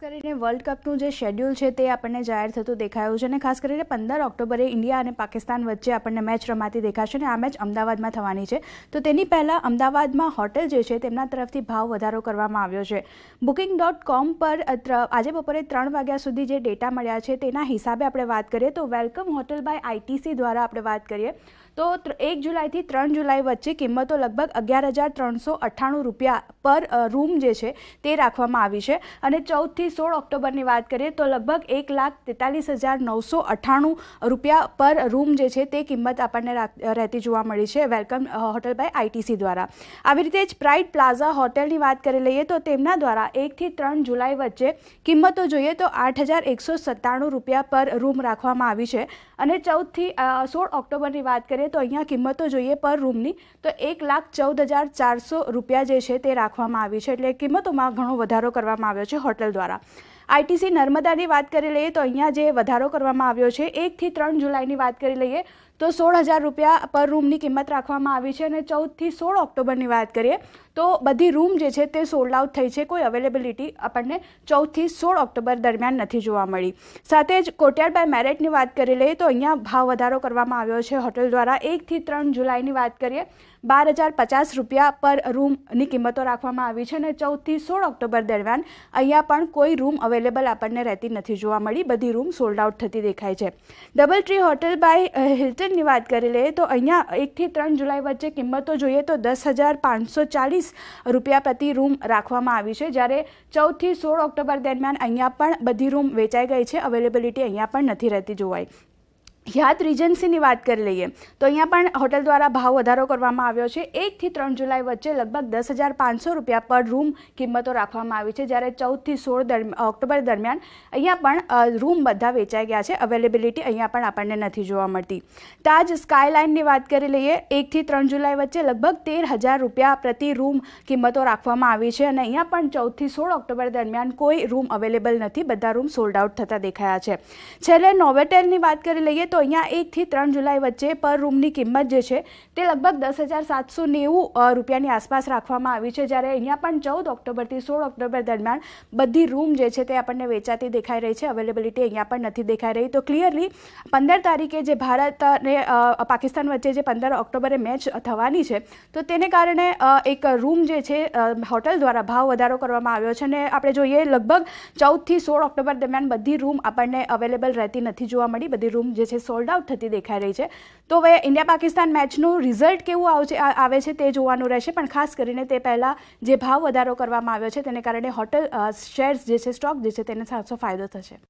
ખાસ કરીને વર્લ્ડ કપનું જે શેડ્યુલ છે તે આપણને જાહેર થતું દેખાયું છે અને ખાસ કરીને પંદર ઓક્ટોબરે ઇન્ડિયા અને પાકિસ્તાન વચ્ચે આપણને મેચ રમાતી દેખાશે અને આ મેચ અમદાવાદમાં થવાની છે તો તેની પહેલાં અમદાવાદમાં હોટેલ જે છે તેમના તરફથી ભાવ વધારો કરવામાં આવ્યો છે બુકિંગ ડોટ કોમ પર આજે બપોરે ત્રણ વાગ્યા સુધી જે ડેટા મળ્યા છે તેના હિસાબે આપણે વાત કરીએ તો વેલકમ હોટેલ બાય આઈટીસી દ્વારા આપણે વાત કરીએ તો 1 જુલાઈ થી 3 જુલાઈ વચ્ચે કિંમતો લગભગ 11398 રૂપિયા પર રૂમ જે છે તે રાખવામાં આવી છે અને 14 થી 16 ઓક્ટોબર ની વાત કરીએ તો લગભગ 143998 રૂપિયા પર રૂમ જે છે તે કિંમત આપણને રહેતી જોવા મળી છે વેલકમ હોટેલ બાય ITC દ્વારા આવી રીતે જ પ્રાઇડ પ્લાઝા હોટેલની વાત કરી લઈએ તો તેમના દ્વારા 1 થી 3 જુલાઈ વચ્ચે કિંમતો જોઈએ તો 8197 રૂપિયા પર રૂમ રાખવામાં આવી છે અને 14 થી 16 ઓક્ટોબર ની વાત કરી તો અહીંયા કિંમત તો જોઈએ પર રૂમની તો 1,14,400 રૂપિયા જે છે તે રાખવામાં આવી છે એટલે કિંમતોમાં ઘણો વધારો કરવામાં આવ્યો છે હોટેલ દ્વારા આઈટીસી નર્મદાની વાત કરી લઈએ તો અહીંયા જે વધારો કરવામાં આવ્યો છે 1 થી 3 જુલાઈની વાત કરી લઈએ તો 16000 રૂપિયા પર રૂમની કિંમત રાખવામાં આવી છે અને 14 થી 16 ઓક્ટોબર ની વાત કરીએ તો બધી રૂમ જે છે તે સોલ્ડ આઉટ થઈ છે કોઈ અવેલેબિલિટી આપણને 14 થી 16 ઓક્ટોબર દરમિયાન નથી જોવા મળી સાથે જ કોટેલ બાય મેરેટ ની વાત કરી લઈએ તો અહીંયા ભાવ વધારો કરવામાં આવ્યો છે હોટેલ દ્વારા 1 થી 3 જુલાઈ ની વાત કરીએ 12050 રૂપિયા પર રૂમ ની કિંમત તો રાખવામાં આવી છે અને 14 થી 16 ઓક્ટોબર દરમિયાન અહીંયા પણ કોઈ રૂમ અવેલેબલ આપણને રહી નથી જોવા મળી બધી રૂમ સોલ્ડ આઉટ થઈતી દેખાય છે DoubleTree hotel by Hilton ની વાત કરી લે તો અહીંયા 1 થી 3 જુલાઈ વચ્ચે કિંમત તો જોઈએ તો 10540 રૂપિયા પ્રતિ રૂમ રાખવામાં આવી છે જ્યારે 14 થી 16 ઓક્ટોબર દરમિયાન અહીંયા પણ બધી રૂમ વેચાઈ ગઈ છે अवेलेबिलिटी અહીંયા પણ નથી રહેતી જોવાય યાદ રિજન્સની વાત કરી લઈએ તો અહીંયા પણ હોટેલ દ્વારા ભાવ વધારો કરવામાં આવ્યો છે 1 થી 3 જુલાઈ વચ્ચે લગભગ 10500 રૂપિયા પર રૂમ કિંમતો રાખવામાં આવી છે જ્યારે 14 થી 16 ઓક્ટોબર દરમિયાન અહીંયા પણ રૂમ બધા વેચાઈ ગયા છે અવેલેબિલિટી અહીંયા પણ આપણને નથી જોવા મળતી તાજ સ્કાયલાઇનની વાત કરી લઈએ 1 થી 3 જુલાઈ વચ્ચે લગભગ 13000 રૂપિયા પ્રતિ રૂમ કિંમતો રાખવામાં આવી છે અને અહીંયા પણ 14 થી 16 ઓક્ટોબર દરમિયાન કોઈ રૂમ અવેલેબલ નથી બધા રૂમ સોલ્ડ આઉટ થતા દેખાયા છે છેલે નોવેટેલની વાત કરી લઈએ તો અહીંયા 1 થી 3 જુલાઈ વચ્ચે પર રૂમની કિંમત જે છે તે લગભગ 10790 રૂપિયાની આસપાસ રાખવામાં આવી છે જ્યારે અહીંયા પણ 14 ઓક્ટોબર થી 16 ઓક્ટોબર દરમિયાન બધી રૂમ જે છે તે આપણે વેચાતી દેખાઈ રહી છે अवेलेबिलिटी અહીંયા પર નથી દેખાઈ રહી તો ક્લિયરલી 15 તારીખે જે ભારત ને પાકિસ્તાન વચ્ચે જે 15 ઓક્ટોબરે મેચ થવાની છે તો તેના કારણે એક રૂમ જે છે હોટેલ દ્વારા ભાવ વધારો કરવામાં આવ્યો છે ને આપણે જોઈએ લગભગ 14 થી 16 ઓક્ટોબર દરમિયાન બધી રૂમ આપણને अवेलेबल રહેતી નથી જોવા મળી બધી રૂમ જે સોલ્ડ આઉટ થતી દેખાઈ રહી છે તો વયા ઇન્ડિયા પાકિસ્તાન મેચ નો રિઝલ્ટ કેવો આવશે આવે છે તે જોવાનો રહેશે પણ ખાસ કરીને તે પહેલા જે ભાવ વધારો કરવામાં આવ્યો છે તેના કારણે હોટેલ શેર્સ જેસે સ્ટોક જેસે તેના સાથો ફાયદો થશે